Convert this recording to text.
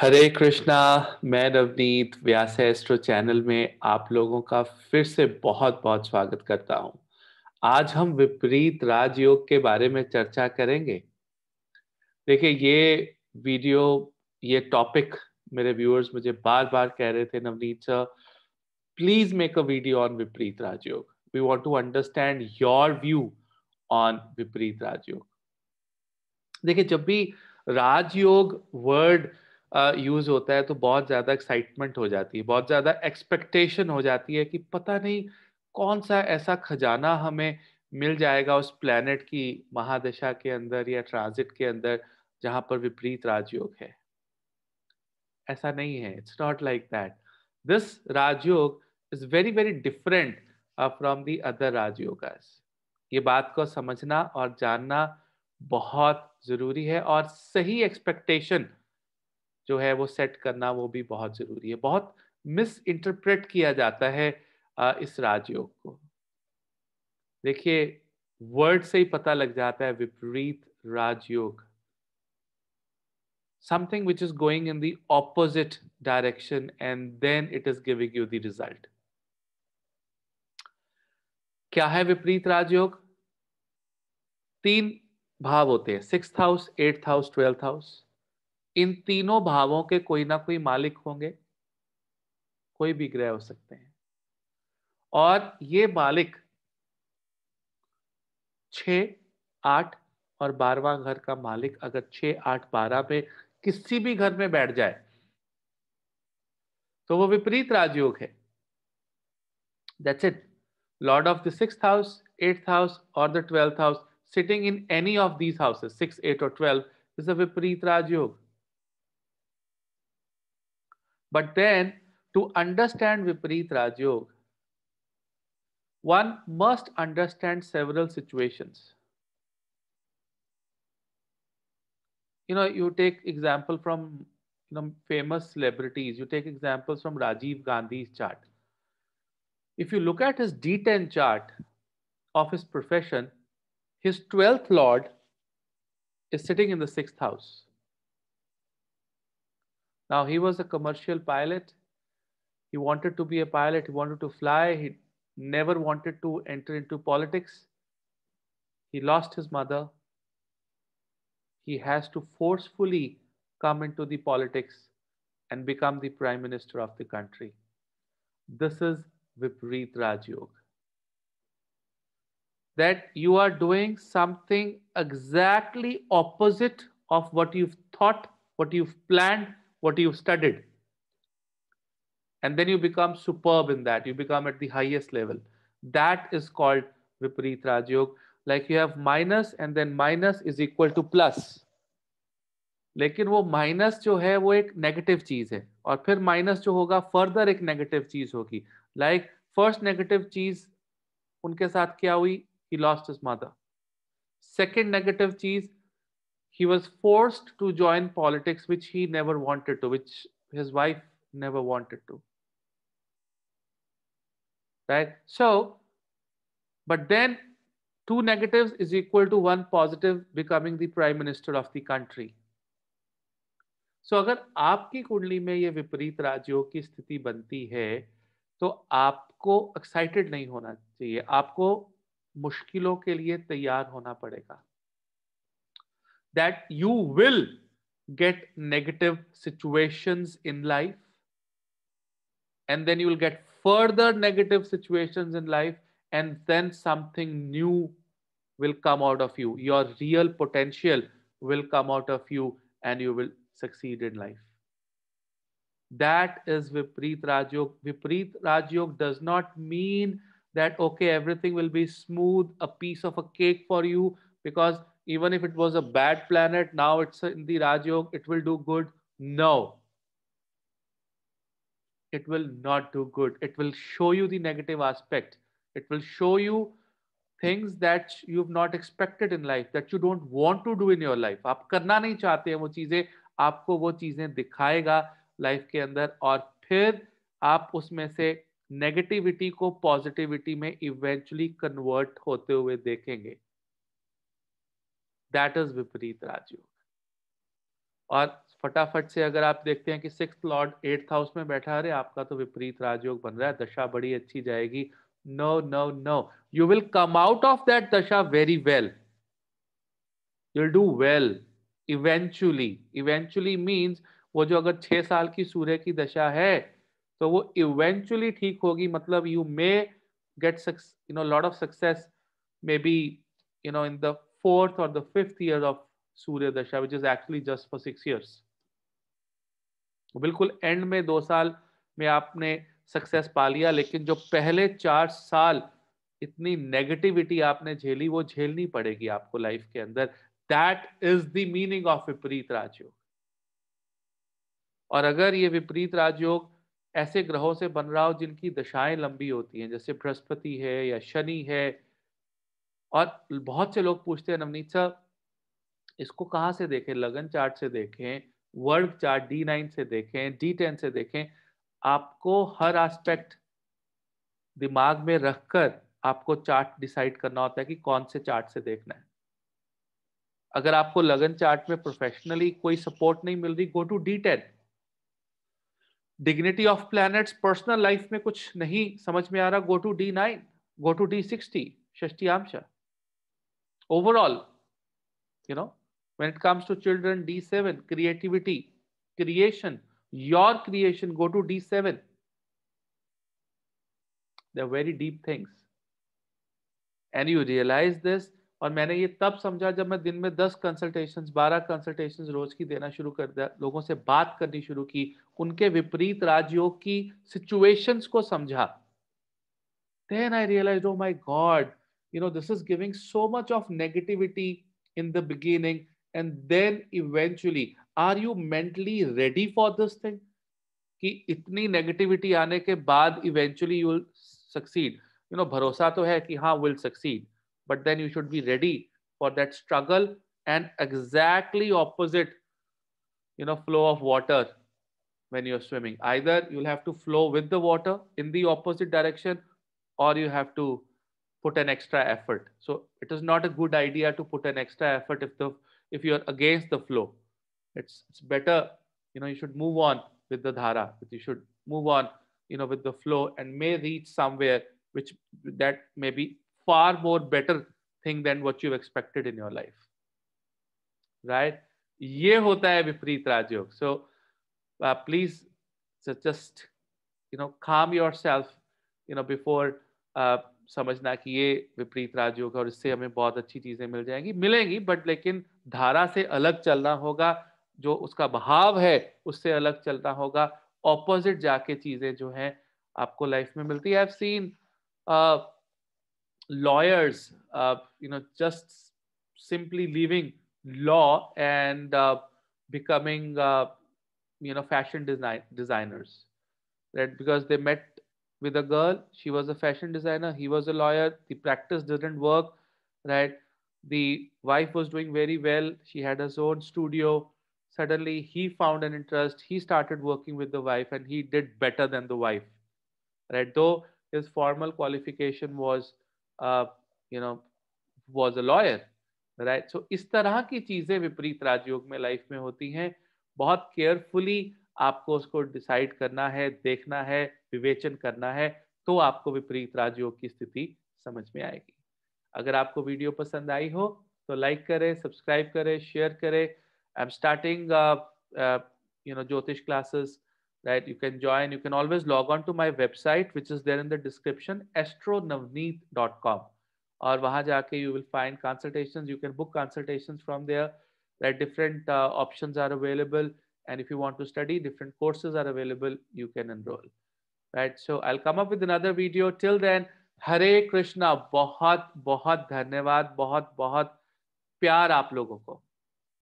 हरे कृष्णा मैं नवनीत व्यास astro channel में आप लोगों का फिर से बहुत बहुत स्वागत करता हूं आज हम विपरीत राजयोग के बारे में चर्चा करेंगे देखिए ये वीडियो ये टॉपिक मेरे व्यूअर्स मुझे बार बार कह रहे थे Navneet sir please make a video on विपरीत राजयोग we want to understand your view on विपरीत राजयोग देखिए जब भी राजयोग वर्ड यूज होता है तो बहुत ज्यादा एक्साइटमेंट हो जाती है बहुत ज्यादा एक्सपेक्टेशन हो जाती है कि पता नहीं कौन सा ऐसा खजाना हमें मिल जाएगा उस प्लेनेट की महादशा के अंदर या ट्रांजिट के अंदर जहां पर विपरीत राजयोग है ऐसा नहीं है it's not like that this राजयोग is very very different from the other राजयोग ये बात को समझना और जानना बहुत जरूरी है और सही एक्सपेक्टेशन जो है वो सेट करना वो भी बहुत ज़रूरी है बहुत मिस इंटरप्रेट किया जाता है इस राजयोग को देखिए वर्ड से ही पता लग जाता है विपरीत राजयोग something which is going in the opposite direction and then it is giving you the result क्या है विपरीत राजयोग तीन भाव होते हैं six house eighth house twelfth house इन तीनों भावों के कोई ना कोई मालिक होंगे कोई भी ग्रह हो सकते हैं और ये मालिक छ आठ और बारवा घर का मालिक अगर छ आठ बारह में किसी भी घर में बैठ जाए तो वो विपरीत राजयोग है that's it lord of the six house eighth house और the twelfth house sitting in any of these houses six eight और ट्वेल्व इज अ विपरीत राजयोग But then to understand Viparit Raj Yoga, one must understand several situations. You know, you take example from you know, famous celebrities. You take examples from Rajiv Gandhi's chart. If you look at his D10 chart of his profession, his 12th lord is sitting in the sixth house. Now he was a commercial pilot. He wanted to be a pilot. He wanted to fly. He never wanted to enter into politics. He lost his mother. He has to forcefully come into the politics and become the prime minister of the country. This is Vipreet Raj Yoga. That you are doing something exactly opposite of what you've thought, what you've planned, what you've studied and then you become superb in that you become at the highest level that is called viparit raj yog like you have minus and then minus is equal to plus लेकिन वो minus जो है वो एक negative चीज है और फिर माइनस जो होगा फर्दर एक नेगेटिव चीज होगी लाइक फर्स्ट नेगेटिव चीज उनके साथ क्या हुई he lost his mother second negative चीज he was forced to join politics, which he never wanted to, which his wife never wanted to. Right? So, but then two negatives is equal to one positive becoming the prime minister of the country. so, agar aapki kundli mein ye विपरीत राजयोग ki sthiti banti hai to aapko excited nahi hona chahiye aapko mushkilon ke liye taiyar hona padega that you will get negative situations in life. And then you will get further negative situations in life. And then something new will come out of you. Your real potential will come out of you and you will succeed in life. That is Vipreet Rajyog. Vipreet Rajyog does not mean that, okay, everything will be smooth, a piece of a cake for you, because even if it was a bad planet, now it's in the Rajyog, it will do good. No. It will not do good. It will show you the negative aspect. It will show you things that you've not expected in life, that you don't want to do in your life. आप करना नहीं चाहते हैं वो चीज़ें आपको वो चीज़ें दिखाएगा लाइफ के अंदर और फिर आप उसमें से नेगेटिविटी को पॉजिटिविटी में इवेंचुअली कन्वर्ट होते दैट इज विपरीत राजयोग और फटाफट से अगर आप देखते हैं कि सिक्स लॉर्ड एट्थ हाउस में बैठा अरे आपका तो विपरीत राजयोग बन रहा है दशा बड़ी अच्छी जाएगी no no no you will come out of that dasha very well you do well eventually eventually means वो जो अगर छह साल की सूर्य की दशा है तो वो इवेंचुअली ठीक होगी मतलब you may get you know lot of success may be you know in the fourth or the fifth year of Surya dasha which is actually just for six years बिल्कुल एंड में दो साल में आपने सक्सेस पा लिया लेकिन जो पहले चार साल इतनी नेगेटिविटी आपने झेली वो झेलनी पड़ेगी आपको लाइफ के अंदर that is the meaning of viparit राजयोग और अगर ये विपरीत राजयोग ऐसे ग्रहों से बन रहा हो जिनकी दशाएं लंबी होती हैं जैसे बृहस्पति है या शनि है और बहुत से लोग पूछते हैं नवनीत साहब इसको कहाँ से देखें लगन चार्ट से देखें वर्ल्ड चार्ट डी नाइन से देखें डी टेन से देखें आपको हर एस्पेक्ट दिमाग में रखकर आपको चार्ट डिसाइड करना होता है कि कौन से चार्ट से देखना है अगर आपको लगन चार्ट में प्रोफेशनली कोई सपोर्ट नहीं मिल रही go to D ten dignity of planets personal life में कुछ नहीं समझ में आ रहा go to D nine go to D sixty षष्टियांशा Overall, you know, when it comes to children, D7, creativity, creation, your creation, go to D7. they are very deep things. And you realize this और मैंने ये तब समझा जब मैं दिन में दस कंसल्टेशन बारह कंसल्टेशन रोज की देना शुरू कर दिया लोगों से बात करनी शुरू की उनके विपरीत राजयोग की सिचुएशंस को समझा then I realize oh my god you know, this is giving so much of negativity in the beginning. And then eventually, are you mentally ready for this thing? कि इतनी नेगेटिविटी आने के बाद eventually you will succeed you know भरोसा तो है कि हाँ will succeed but then you should be ready for that struggle and exactly opposite you know flow of water when you're swimming either you'll have to flow with the water in the opposite direction or you have to put an extra effort. So it is not a good idea to put an extra effort if the if you are against the flow. It's it's better, you know, you should move on with the dhara, you should move on, you know, with the flow and may reach somewhere which that may be far more better thing than what you've expected in your life. Right? ये होता है विपरीत राजयोग So uh, please just you know calm yourself you know before. uh, समझना कि ये विपरीत राजयोग है और इससे हम्म। हमें बहुत अच्छी चीजें मिल जाएंगी मिलेंगी बट लेकिन धारा से अलग चलना होगा जो उसका भाव है उससे अलग चलना होगा ऑपोजिट जाके चीजें जो हैं आपको लाइफ में मिलती है seen lawyers you know just simply living law and becoming you know fashion designers because they met with a girl. She was a fashion designer. He was a lawyer. The practice didn't work, right? The wife was doing very well. She had her own studio. Suddenly, he found an interest. He started working with the wife and he did better than the wife, right? Though his formal qualification was, uh, you know, was a lawyer, right? So, इस तरह की चीजें विपरीत राजयोग में life में होती हैं बहुत carefully. आपको उसको डिसाइड करना है देखना है विवेचन करना है तो आपको विपरीत राजयोग की स्थिति समझ में आएगी अगर आपको वीडियो पसंद आई हो तो लाइक करें सब्सक्राइब करें शेयर करें I am starting classes right you can join you can always log on to my website which is there in the description astro Navneet dot com और वहाँ जाके you will find consultations you can book consultations from there right different options are available And if you want to study, different courses are available. You can hmm. enroll. Right. So I'll come up with another video. Till then, Hare Krishna. बहुत बहुत धन्यवाद बहुत बहुत प्यार आप लोगों को